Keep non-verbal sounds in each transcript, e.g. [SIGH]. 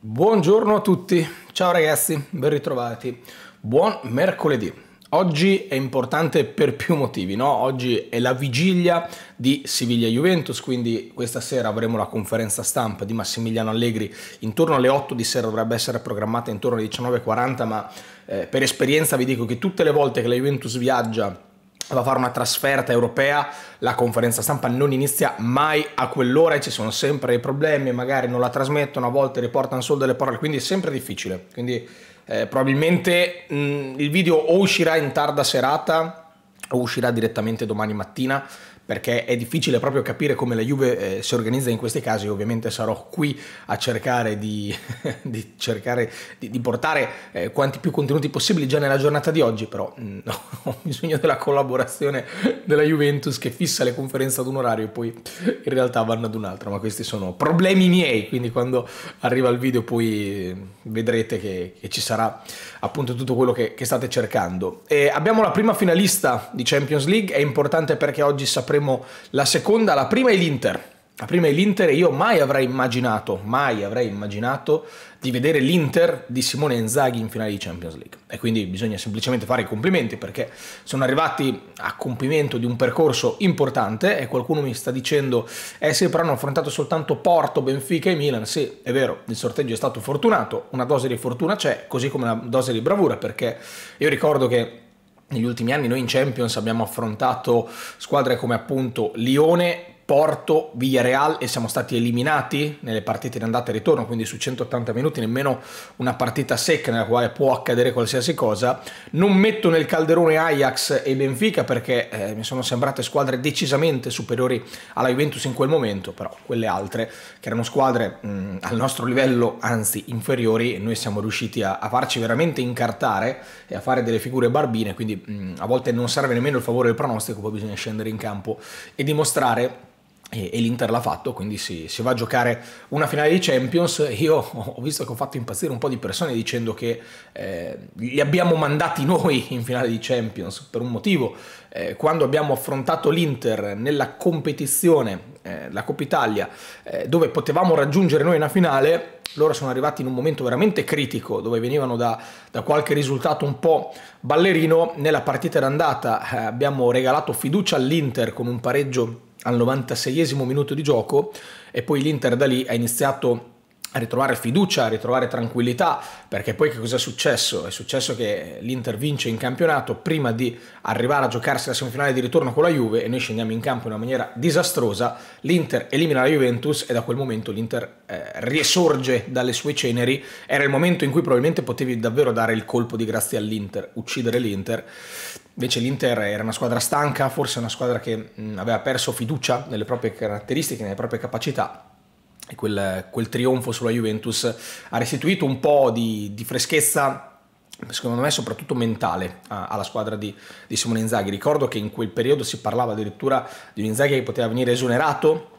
Buongiorno a tutti, ciao ragazzi, ben ritrovati. Buon mercoledì. Oggi è importante per più motivi, no? Oggi è la vigilia di Siviglia-Juventus, quindi questa sera avremo la conferenza stampa di Massimiliano Allegri intorno alle 8 di sera, dovrebbe essere programmata intorno alle 19.40, ma eh, per esperienza vi dico che tutte le volte che la Juventus viaggia va a fare una trasferta europea, la conferenza stampa non inizia mai a quell'ora e ci sono sempre i problemi, magari non la trasmettono, a volte riportano solo delle parole, quindi è sempre difficile. Quindi eh, probabilmente mh, mm, il video o uscirà in tarda serata uscirà direttamente domani mattina perché è difficile proprio capire come la Juve eh, si organizza in questi casi. Ovviamente sarò qui a cercare di, [LAUGHS] di, cercare di, di portare eh, quanti più contenuti possibili già nella giornata di oggi, però mh, mm, [LAUGHS] ho bisogno della collaborazione della Juventus che fissa le conferenze ad un orario e poi in realtà vanno ad un altro, ma questi sono problemi miei, quindi quando arriva il video poi eh, vedrete che, che ci sarà appunto tutto quello che, che state cercando. E abbiamo la prima finalista di Champions League è importante perché oggi sapremo la seconda, la prima è l'Inter. La prima è l'Inter e io mai avrei immaginato, mai avrei immaginato di vedere l'Inter di Simone Inzaghi in finale di Champions League. E quindi bisogna semplicemente fare i complimenti perché sono arrivati a compimento di un percorso importante e qualcuno mi sta dicendo eh sì però hanno affrontato soltanto Porto, Benfica e Milan. Sì, è vero, il sorteggio è stato fortunato, una dose di fortuna c'è, così come una dose di bravura perché io ricordo che negli ultimi anni noi in Champions abbiamo affrontato squadre come appunto Lione, Porto, Villarreal e siamo stati eliminati nelle partite di andata e ritorno, quindi su 180 minuti nemmeno una partita secca nella quale può accadere qualsiasi cosa. Non metto nel calderone Ajax e Benfica perché eh, mi sono sembrate squadre decisamente superiori alla Juventus in quel momento, però quelle altre che erano squadre mh, mm, al nostro livello, anzi inferiori, noi siamo riusciti a, a, farci veramente incartare e a fare delle figure barbine, quindi mh, mm, a volte non serve nemmeno il favore del pronostico, poi bisogna scendere in campo e dimostrare e, e l'Inter l'ha fatto, quindi si, si, va a giocare una finale di Champions. Io ho visto che ho fatto impazzire un po' di persone dicendo che eh, li abbiamo mandati noi in finale di Champions per un motivo. Eh, quando abbiamo affrontato l'Inter nella competizione, eh, la Coppa Italia, eh, dove potevamo raggiungere noi una finale, loro sono arrivati in un momento veramente critico dove venivano da, da qualche risultato un po' ballerino. Nella partita d'andata eh, abbiamo regalato fiducia all'Inter con un pareggio al 96esimo minuto di gioco e poi l'Inter da lì ha iniziato a ritrovare fiducia, a ritrovare tranquillità, perché poi che cosa è successo? È successo che l'Inter vince in campionato prima di arrivare a giocarsi la semifinale di ritorno con la Juve e noi scendiamo in campo in una maniera disastrosa, l'Inter elimina la Juventus e da quel momento l'Inter eh, riesorge dalle sue ceneri, era il momento in cui probabilmente potevi davvero dare il colpo di grazia all'Inter, uccidere l'Inter Invece l'Inter era una squadra stanca, forse una squadra che mm, aveva perso fiducia nelle proprie caratteristiche, nelle proprie capacità e quel, quel trionfo sulla Juventus ha restituito un po' di, di freschezza secondo me soprattutto mentale alla squadra di, di Simone Inzaghi. Ricordo che in quel periodo si parlava addirittura di un Inzaghi che poteva venire esonerato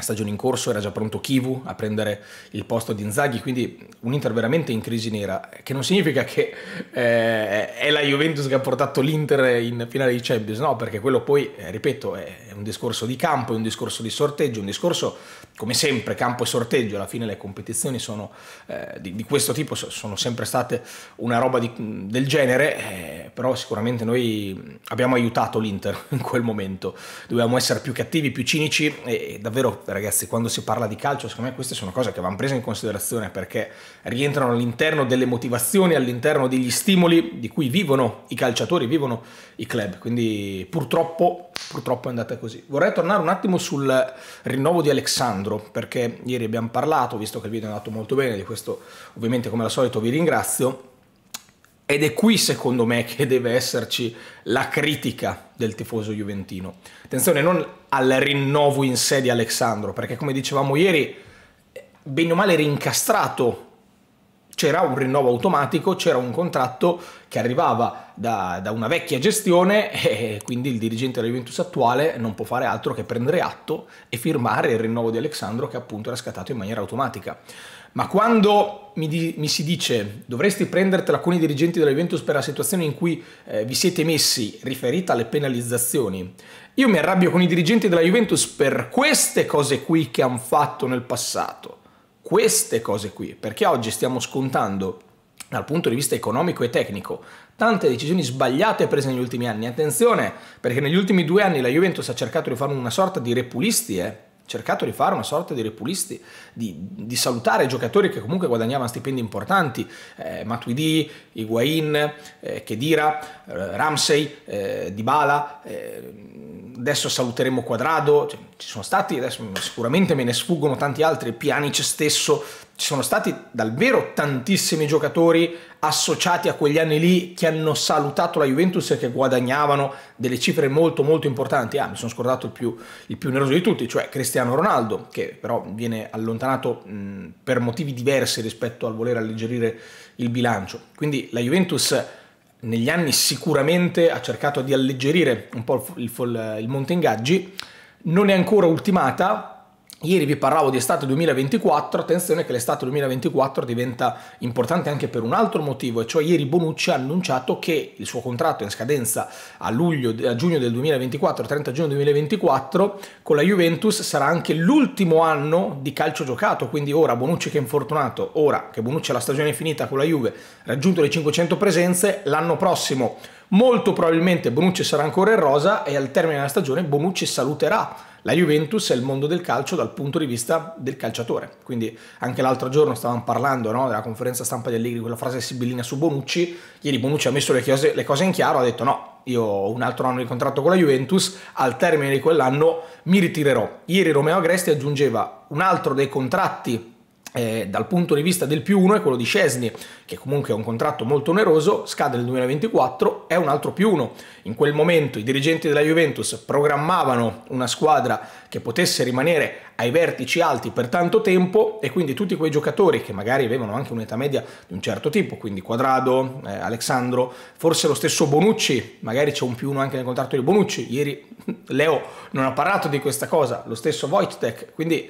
stagione in corso era già pronto Kivu a prendere il posto di Inzaghi, quindi un Inter veramente in crisi nera, che non significa che eh, è la Juventus che ha portato l'Inter in finale di Champions, no, perché quello poi, eh, ripeto, è, è un discorso di campo, è un discorso di sorteggio, un discorso come sempre campo e sorteggio, alla fine le competizioni sono, eh, di, di, questo tipo sono sempre state una roba di, del genere, eh, però sicuramente noi abbiamo aiutato l'Inter [LAUGHS] in quel momento, dovevamo essere più cattivi, più cinici e, e davvero ragazzi quando si parla di calcio secondo me queste sono cose che vanno prese in considerazione perché rientrano all'interno delle motivazioni, all'interno degli stimoli di cui vivono i calciatori, vivono i club, quindi purtroppo purtroppo è andata così. Vorrei tornare un attimo sul rinnovo di Alessandro, perché ieri abbiamo parlato, visto che il video è andato molto bene, di questo ovviamente come al solito vi ringrazio, ed è qui secondo me che deve esserci la critica del tifoso juventino. Attenzione non al rinnovo in sé di Alessandro, perché come dicevamo ieri, bene o male rincastrato c'era un rinnovo automatico, c'era un contratto che arrivava da, da, una vecchia gestione [LAUGHS] e quindi il dirigente della Juventus attuale non può fare altro che prendere atto e firmare il rinnovo di Alessandro che appunto era scattato in maniera automatica. Ma quando mi, di, mi, si dice dovresti prendertela con i dirigenti della Juventus per la situazione in cui eh, vi siete messi riferita alle penalizzazioni, io mi arrabbio con i dirigenti della Juventus per queste cose qui che hanno fatto nel passato queste cose qui, perché oggi stiamo scontando dal punto di vista economico e tecnico tante decisioni sbagliate prese negli ultimi anni. Attenzione, perché negli ultimi due anni la Juventus ha cercato di fare una sorta di repulisti, eh? cercato di fare una sorta di repulisti, di, di salutare i giocatori che comunque guadagnavano stipendi importanti, eh, Matuidi, Higuain, eh, Kedira, eh, Ramsey, eh, Dybala, eh, adesso saluteremo Quadrado, cioè, ci sono stati, adesso sicuramente me ne sfuggono tanti altri, Pianic stesso, ci sono stati davvero tantissimi giocatori associati a quegli anni lì che hanno salutato la Juventus e che guadagnavano delle cifre molto molto importanti. Ah, mi sono scordato il più, il più neroso di tutti, cioè Cristiano Ronaldo, che però viene allontanato mh, mm, per motivi diversi rispetto al voler alleggerire il bilancio. Quindi la Juventus negli anni sicuramente ha cercato di alleggerire un po' il, il, il monte ingaggi, non è ancora ultimata, Ieri vi parlavo di estate 2024, attenzione che l'estate 2024 diventa importante anche per un altro motivo, e cioè ieri Bonucci ha annunciato che il suo contratto è in scadenza a, luglio, a giugno del 2024, 30 giugno 2024, con la Juventus sarà anche l'ultimo anno di calcio giocato, quindi ora Bonucci che è infortunato, ora che Bonucci ha la stagione finita con la Juve, raggiunto le 500 presenze, l'anno prossimo molto probabilmente Bonucci sarà ancora in rosa e al termine della stagione Bonucci saluterà la Juventus è il mondo del calcio dal punto di vista del calciatore. Quindi anche l'altro giorno stavamo parlando no, della conferenza stampa di Allegri, quella frase sibillina su Bonucci, ieri Bonucci ha messo le, chiose, le cose in chiaro, ha detto no, io ho un altro anno di contratto con la Juventus, al termine di quell'anno mi ritirerò. Ieri Romeo Agresti aggiungeva un altro dei contratti eh, dal punto di vista del più uno è quello di Scesni, che comunque è un contratto molto oneroso, scade nel 2024, è un altro più uno. In quel momento i dirigenti della Juventus programmavano una squadra che potesse rimanere ai vertici alti per tanto tempo e quindi tutti quei giocatori che magari avevano anche un'età media di un certo tipo, quindi Quadrado, eh, Alexandro, forse lo stesso Bonucci, magari c'è un più uno anche nel contratto di Bonucci, ieri [LAUGHS] Leo non ha parlato di questa cosa, lo stesso Wojtek, quindi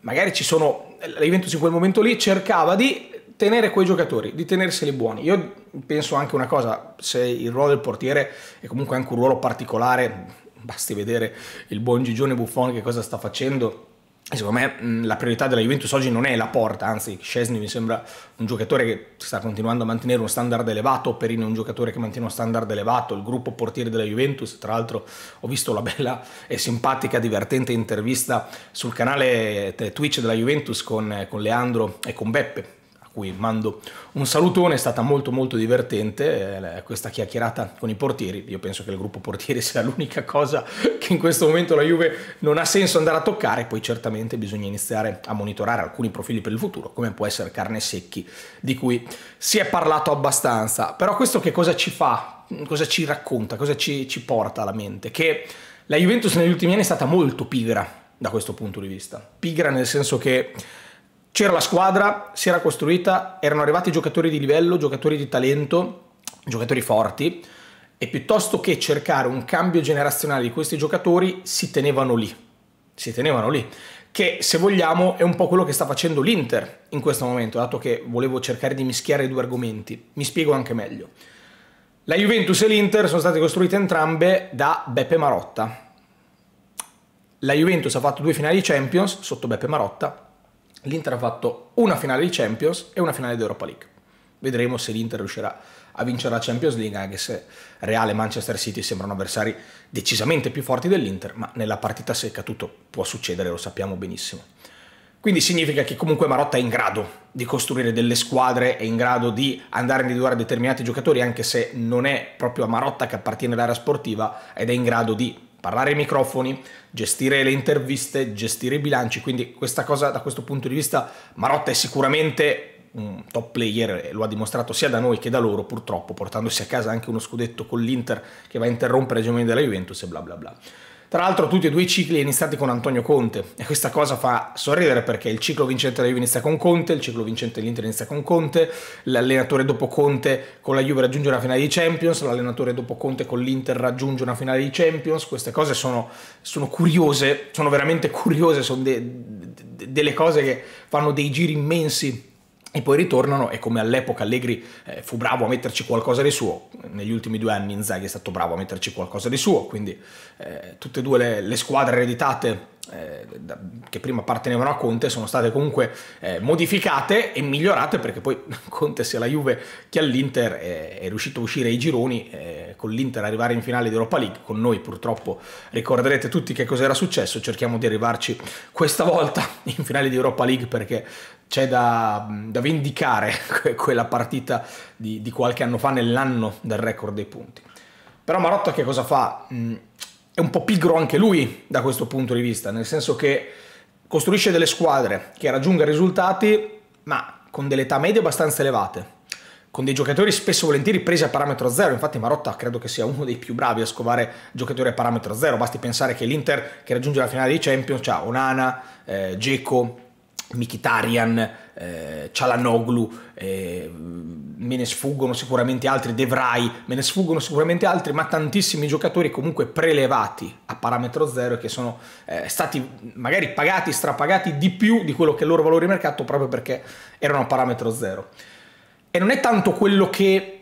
magari ci sono la Juventus in quel momento lì cercava di tenere quei giocatori, di tenerseli buoni. Io penso anche una cosa, se il ruolo del portiere è comunque anche un ruolo particolare, basti vedere il buon Gigione Buffon che cosa sta facendo Secondo me la priorità della Juventus oggi non è la porta, anzi Scesni mi sembra un giocatore che sta continuando a mantenere uno standard elevato, Perini è un giocatore che mantiene uno standard elevato, il gruppo portiere della Juventus, tra l'altro ho visto la bella e simpatica, divertente intervista sul canale eh, Twitch della Juventus con, eh, con Leandro e con Beppe, cui mando un salutone, è stata molto molto divertente eh, questa chiacchierata con i portieri, io penso che il gruppo portieri [LAUGHS] sia l'unica cosa che in questo momento la Juve non ha senso andare a toccare, poi certamente bisogna iniziare a monitorare alcuni profili per il futuro, come può essere carne secchi, di cui si è parlato abbastanza, però questo che cosa ci fa, cosa ci racconta, cosa ci, ci porta alla mente? Che la Juventus negli ultimi anni è stata molto pigra da questo punto di vista, pigra nel senso che c'era la squadra, si era costruita, erano arrivati giocatori di livello, giocatori di talento, giocatori forti e piuttosto che cercare un cambio generazionale di questi giocatori si tenevano lì, si tenevano lì, che se vogliamo è un po' quello che sta facendo l'Inter in questo momento, dato che volevo cercare di mischiare i due argomenti, mi spiego anche meglio. La Juventus e l'Inter sono state costruite entrambe da Beppe Marotta. La Juventus ha fatto due finali Champions sotto Beppe Marotta, l'Inter ha fatto una finale di Champions e una finale di Europa League. Vedremo se l'Inter riuscirà a vincere la Champions League, anche se Real e Manchester City sembrano avversari decisamente più forti dell'Inter, ma nella partita secca tutto può succedere, lo sappiamo benissimo. Quindi significa che comunque Marotta è in grado di costruire delle squadre, è in grado di andare a individuare determinati giocatori, anche se non è proprio a Marotta che appartiene l'area sportiva, ed è in grado di parlare ai microfoni, gestire le interviste, gestire i bilanci, quindi questa cosa da questo punto di vista Marotta è sicuramente un top player, lo ha dimostrato sia da noi che da loro purtroppo, portandosi a casa anche uno scudetto con l'Inter che va a interrompere i giorni della Juventus e bla bla bla. Tra l'altro tutti e due i cicli iniziati con Antonio Conte e questa cosa fa sorridere perché il ciclo vincente della Juve inizia con Conte, il ciclo vincente dell'Inter inizia con Conte, l'allenatore dopo Conte con la Juve raggiunge una finale di Champions, l'allenatore dopo Conte con l'Inter raggiunge una finale di Champions, queste cose sono, sono curiose, sono veramente curiose, sono de, de, delle cose che fanno dei giri immensi e poi ritornano e come all'epoca Allegri eh, fu bravo a metterci qualcosa di suo, negli ultimi due anni Inzaghi è stato bravo a metterci qualcosa di suo, quindi eh, tutte e due le, le squadre ereditate eh, da, che prima appartenevano a Conte sono state comunque eh, modificate e migliorate perché poi [LAUGHS] Conte sia alla Juve che all'Inter è, eh, è, riuscito a uscire ai gironi, eh, con l'Inter arrivare in finale di Europa League, con noi purtroppo ricorderete tutti che cosa era successo, cerchiamo di arrivarci questa volta [LAUGHS] in finale di Europa League perché c'è da, da vendicare [LAUGHS] quella partita di, di, qualche anno fa nell'anno del record dei punti. Però Marotta che cosa fa? Mm, è un po' pigro anche lui da questo punto di vista, nel senso che costruisce delle squadre che raggiunga risultati, ma con delle età medie abbastanza elevate, con dei giocatori spesso volentieri presi a parametro zero. Infatti, Marotta credo che sia uno dei più bravi a scovare giocatori a parametro zero. Basti pensare che l'Inter, che raggiunge la finale di Champions, ha Onana, eh, Geco, Mikitarian, eh, Cialanoglu, eh, me ne sfuggono sicuramente altri, De me ne sfuggono sicuramente altri, ma tantissimi giocatori comunque prelevati a parametro zero e che sono eh, stati magari pagati, strapagati di più di quello che è il loro valore di mercato proprio perché erano a parametro zero. E non è tanto quello che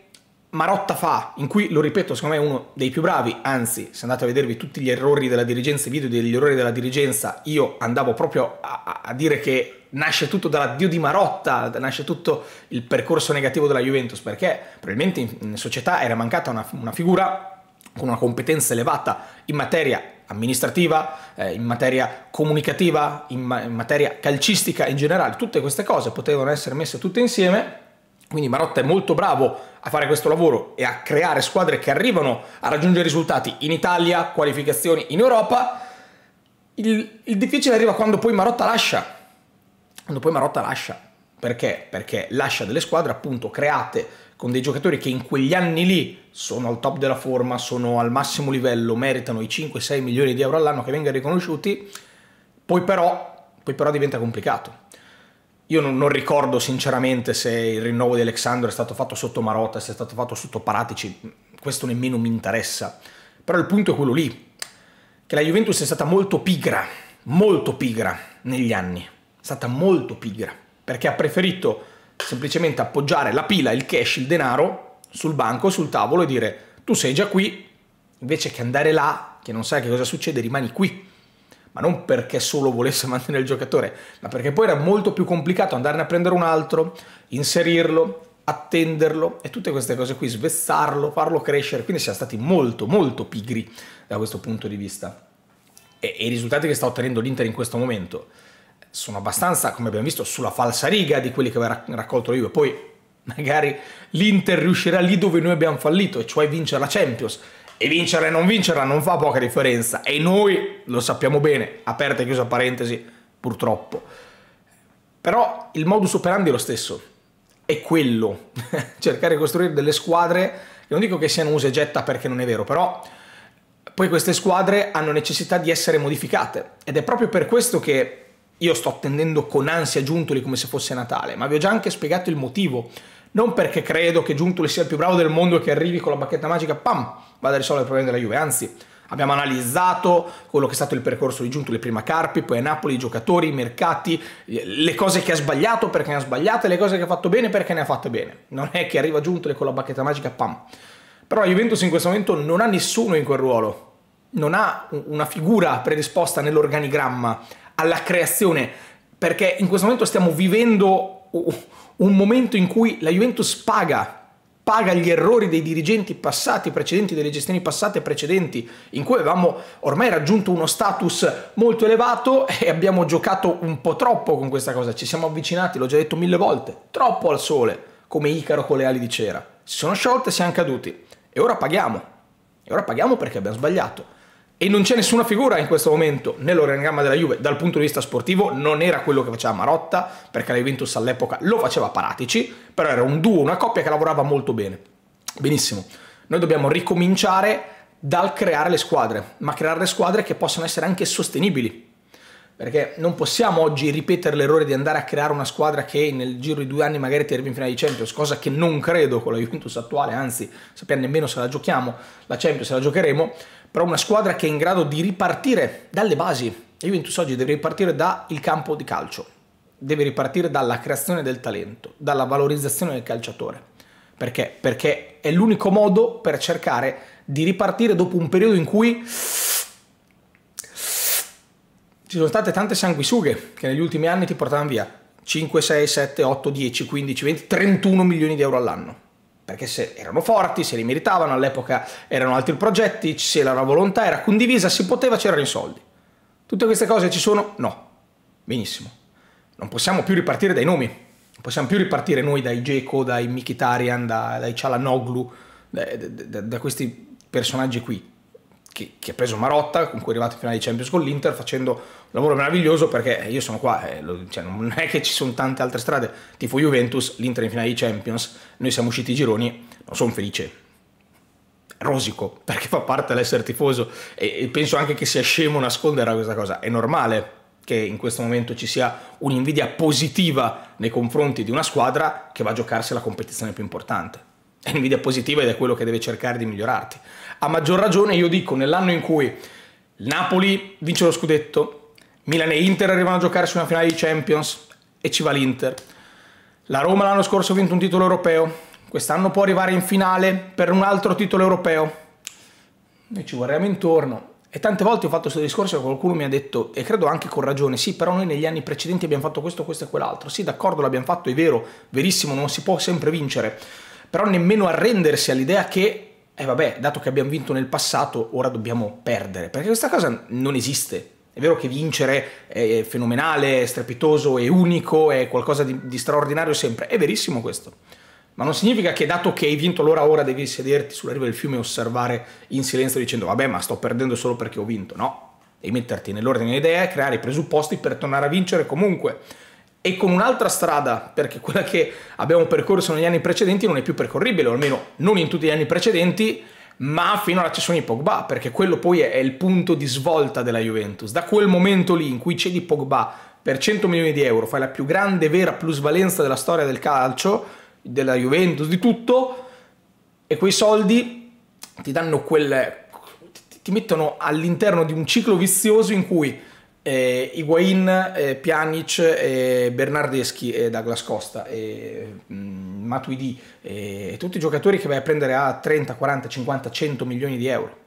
Marotta fa, in cui, lo ripeto, secondo me è uno dei più bravi, anzi, se andate a vedervi tutti gli errori della dirigenza, i video degli errori della dirigenza, io andavo proprio a, a dire che nasce tutto dall'addio di Marotta, nasce tutto il percorso negativo della Juventus, perché probabilmente in, società era mancata una, una figura con una competenza elevata in materia amministrativa, eh, in materia comunicativa, in, ma in, materia calcistica in generale, tutte queste cose potevano essere messe tutte insieme quindi Marotta è molto bravo a fare questo lavoro e a creare squadre che arrivano a raggiungere risultati in Italia, qualificazioni in Europa. Il, il difficile arriva quando poi Marotta lascia. Quando poi Marotta lascia. Perché? Perché lascia delle squadre appunto create con dei giocatori che in quegli anni lì sono al top della forma, sono al massimo livello, meritano i 5-6 milioni di euro all'anno che vengono riconosciuti, poi però, poi però diventa complicato io non, non, ricordo sinceramente se il rinnovo di Alexandro è stato fatto sotto Marotta, se è stato fatto sotto Paratici, questo nemmeno mi interessa. Però il punto è quello lì, che la Juventus è stata molto pigra, molto pigra negli anni, è stata molto pigra, perché ha preferito semplicemente appoggiare la pila, il cash, il denaro sul banco, sul tavolo e dire tu sei già qui, invece che andare là, che non sai che cosa succede, rimani qui ma non perché solo volesse [LAUGHS] mantenere il giocatore, ma perché poi era molto più complicato andarne a prendere un altro, inserirlo, attenderlo e tutte queste cose qui, svezzarlo, farlo crescere, quindi siamo stati molto molto pigri da questo punto di vista. E, e i risultati che sta ottenendo l'Inter in questo momento sono abbastanza, come abbiamo visto, sulla falsa riga di quelli che aveva raccolto io. Juve, poi magari l'Inter riuscirà lì dove noi abbiamo fallito, e cioè vincere la Champions, e vincere e non vincerla non fa poca differenza. E noi lo sappiamo bene, aperta e chiusa parentesi, purtroppo. Però il modus operandi è lo stesso. È quello. [LAUGHS] Cercare di costruire delle squadre, non dico che siano usa e getta perché non è vero, però poi queste squadre hanno necessità di essere modificate. Ed è proprio per questo che io sto attendendo con ansia Giuntoli come se fosse Natale, ma vi ho già anche spiegato il motivo non perché credo che Giuntoli sia il più bravo del mondo e che arrivi con la bacchetta magica, pam, vada a risolvere il problema della Juve, anzi abbiamo analizzato quello che è stato il percorso di Giuntoli, prima Carpi, poi a Napoli, i giocatori, i mercati, le cose che ha sbagliato perché ne ha sbagliate, le cose che ha fatto bene perché ne ha fatte bene, non è che arriva Giuntoli con la bacchetta magica, pam. Però la Juventus in questo momento non ha nessuno in quel ruolo, non ha una figura predisposta nell'organigramma alla creazione, perché in questo momento stiamo vivendo un momento in cui la Juventus paga paga gli errori dei dirigenti passati, precedenti, delle gestioni passate precedenti, in cui avevamo ormai raggiunto uno status molto elevato [LAUGHS] e abbiamo giocato un po' troppo con questa cosa. Ci siamo avvicinati, l'ho già detto mille volte, troppo al sole, come Icaro con le ali di cera. Si sono sciolte, siamo caduti e ora paghiamo. E ora paghiamo perché abbiamo sbagliato e non c'è nessuna figura in questo momento nell'organigramma della Juve dal punto di vista sportivo non era quello che faceva Marotta perché la Juventus all'epoca lo faceva Paratici però era un duo, una coppia che lavorava molto bene benissimo noi dobbiamo ricominciare dal creare le squadre ma creare le squadre che possano essere anche sostenibili perché non possiamo oggi ripetere l'errore di andare a creare una squadra che nel giro di due anni magari ti arrivi in finale di Champions, cosa che non credo con la Juventus attuale, anzi sappiamo nemmeno se la giochiamo, la Champions se la giocheremo, però una squadra che è in grado di ripartire dalle basi. La Juventus oggi deve ripartire dal campo di calcio, deve ripartire dalla creazione del talento, dalla valorizzazione del calciatore. Perché? Perché è l'unico modo per cercare di ripartire dopo un periodo in cui ci sono state tante sanguisughe che negli ultimi anni ti portavano via 5, 6, 7, 8, 10, 15, 20, 31 milioni di euro all'anno perché se erano forti, se li meritavano, all'epoca erano altri progetti, se la volontà era condivisa, si poteva c'erano i soldi. Tutte queste cose ci sono? No. Benissimo. Non possiamo più ripartire dai nomi, non possiamo più ripartire noi dai Geco, dai Mikitarian, dai Cialanoglu, da, da, da questi personaggi qui che, che, ha preso Marotta, con cui è arrivato in finale di Champions con l'Inter, facendo un lavoro meraviglioso perché io sono qua, eh, lo, cioè, non è che ci sono tante altre strade, tifo Juventus, l'Inter in finale di Champions, noi siamo usciti i gironi, non sono felice. Rosico, perché fa parte dell'essere tifoso e, e penso anche che sia scemo nascondere questa cosa, è normale che in questo momento ci sia un'invidia positiva nei confronti di una squadra che va a giocarsi la competizione più importante è invidia positiva ed è quello che deve cercare di migliorarti. A maggior ragione io dico nell'anno in cui Napoli vince lo scudetto, Milan e Inter arrivano a giocare su una finale di Champions e ci va l'Inter. La Roma l'anno scorso ha vinto un titolo europeo, quest'anno può arrivare in finale per un altro titolo europeo. Noi ci guardiamo intorno e tante volte ho fatto questo discorso e qualcuno mi ha detto, e credo anche con ragione, sì, però noi negli anni precedenti abbiamo fatto questo, questo e quell'altro. Sì, d'accordo, l'abbiamo fatto, è vero, verissimo, non si può sempre vincere però nemmeno arrendersi all'idea che, eh vabbè, dato che abbiamo vinto nel passato, ora dobbiamo perdere, perché questa cosa non esiste. È vero che vincere è fenomenale, è strepitoso, è unico, è qualcosa di, di straordinario sempre, è verissimo questo. Ma non significa che dato che hai vinto l'ora ora devi sederti sulla riva del fiume e osservare in silenzio dicendo vabbè ma sto perdendo solo perché ho vinto. No, devi metterti nell'ordine delle idee, e creare i presupposti per tornare a vincere comunque e con un'altra strada, perché quella che abbiamo percorso negli anni precedenti non è più percorribile, o almeno non in tutti gli anni precedenti, ma fino alla cessione di Pogba, perché quello poi è il punto di svolta della Juventus. Da quel momento lì in cui cedi Pogba per 100 milioni di euro, fai la più grande vera plusvalenza della storia del calcio, della Juventus, di tutto, e quei soldi ti danno quel... ti mettono all'interno di un ciclo vizioso in cui eh, Higuain, eh, Pjanic, eh, Bernardeschi e Douglas Costa e mm, Matuidi eh, e tutti i giocatori che vai a prendere a 30, 40, 50, 100 milioni di euro.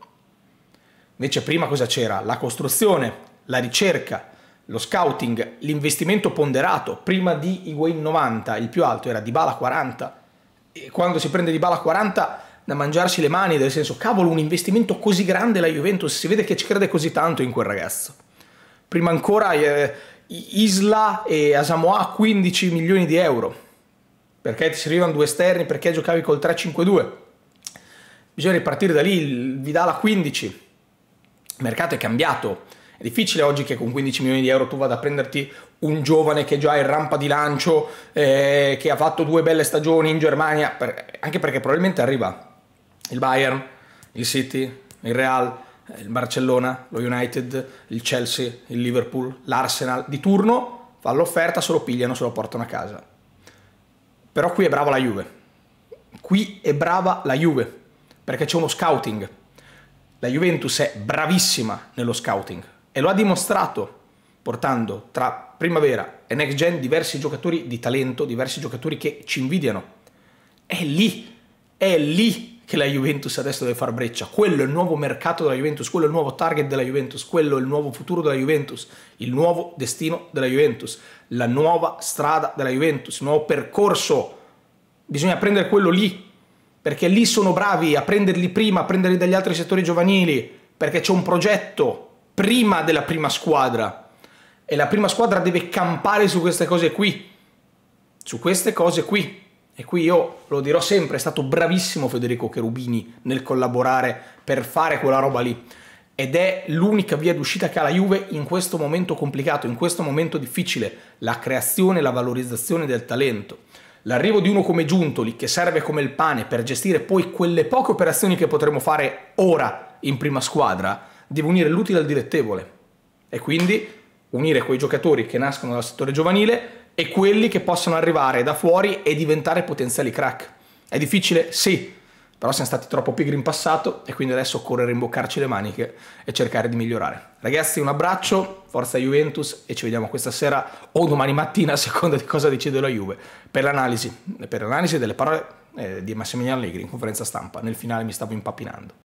Invece prima cosa c'era? La costruzione, la ricerca, lo scouting, l'investimento ponderato. Prima di Higuain 90, il più alto era Dybala 40. E quando si prende Dybala 40 da mangiarsi le mani, nel senso cavolo un investimento così grande la Juventus, si vede che ci crede così tanto in quel ragazzo prima ancora eh, Isla e Asamoah a 15 milioni di euro. Perché ti servivano due esterni? Perché giocavi col 3-5-2? Bisogna ripartire da lì, Vidal a 15. Il mercato è cambiato. È difficile oggi che con 15 milioni di euro tu vada a prenderti un giovane che già è in rampa di lancio, eh, che ha fatto due belle stagioni in Germania, per, anche perché probabilmente arriva il Bayern, il City, il Real, eh, il Barcellona, lo United, il Chelsea, il Liverpool, l'Arsenal di turno, fa l'offerta, se lo pigliano, se lo portano a casa. Però qui è brava la Juve. Qui è brava la Juve, perché c'è uno scouting. La Juventus è bravissima nello scouting e lo ha dimostrato portando tra primavera e next gen diversi giocatori di talento, diversi giocatori che ci invidiano. È lì, è lì che la Juventus adesso deve far breccia. Quello è il nuovo mercato della Juventus, quello è il nuovo target della Juventus, quello è il nuovo futuro della Juventus, il nuovo destino della Juventus, la nuova strada della Juventus, il nuovo percorso. Bisogna prendere quello lì, perché lì sono bravi a prenderli prima, a prenderli dagli altri settori giovanili, perché c'è un progetto prima della prima squadra e la prima squadra deve campare su queste cose qui, su queste cose qui e qui io lo dirò sempre, è stato bravissimo Federico Cherubini nel collaborare per fare quella roba lì ed è l'unica via d'uscita che ha la Juve in questo momento complicato, in questo momento difficile, la creazione la valorizzazione del talento. L'arrivo di uno come Giuntoli, che serve come il pane per gestire poi quelle poche operazioni che potremo fare ora in prima squadra, deve unire l'utile al dilettevole. E quindi unire quei giocatori che nascono dal settore giovanile e quelli che possono arrivare da fuori e diventare potenziali crack. È difficile? Sì, però siamo stati troppo pigri in passato e quindi adesso occorre rimboccarci le maniche e cercare di migliorare. Ragazzi, un abbraccio, forza Juventus e ci vediamo questa sera o domani mattina [LAUGHS] a seconda di cosa decide la Juve per l'analisi, per l'analisi delle parole eh, di Massimiliano Allegri in conferenza stampa. Nel finale mi stavo impappinando.